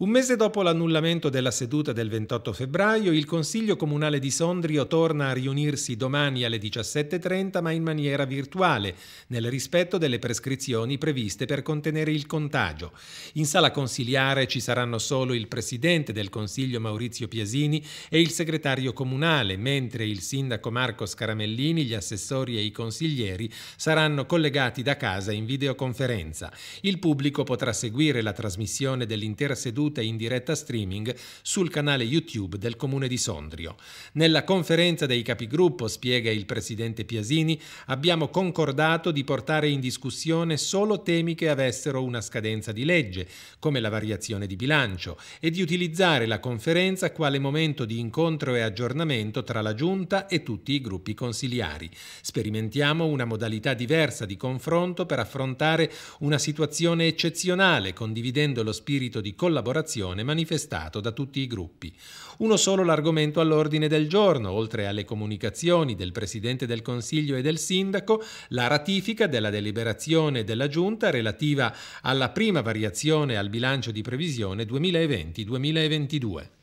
Un mese dopo l'annullamento della seduta del 28 febbraio, il Consiglio Comunale di Sondrio torna a riunirsi domani alle 17.30 ma in maniera virtuale, nel rispetto delle prescrizioni previste per contenere il contagio. In sala consiliare ci saranno solo il Presidente del Consiglio Maurizio Piasini e il Segretario Comunale, mentre il Sindaco Marco Scaramellini, gli assessori e i consiglieri saranno collegati da casa in videoconferenza. Il pubblico potrà seguire la trasmissione dell'intera seduta ripetute in diretta streaming sul canale YouTube del Comune di Sondrio. Nella conferenza dei capigruppo, spiega il presidente Piasini, abbiamo concordato di portare in discussione solo temi che avessero una scadenza di legge, come la variazione di bilancio, e di utilizzare la conferenza quale momento di incontro e aggiornamento tra la Giunta e tutti i gruppi consiliari. Sperimentiamo una modalità diversa di confronto per affrontare una situazione eccezionale, condividendo lo spirito di collaborazione separazione manifestato da tutti i gruppi. Uno solo l'argomento all'ordine del giorno, oltre alle comunicazioni del Presidente del Consiglio e del Sindaco, la ratifica della deliberazione della Giunta relativa alla prima variazione al bilancio di previsione 2020-2022.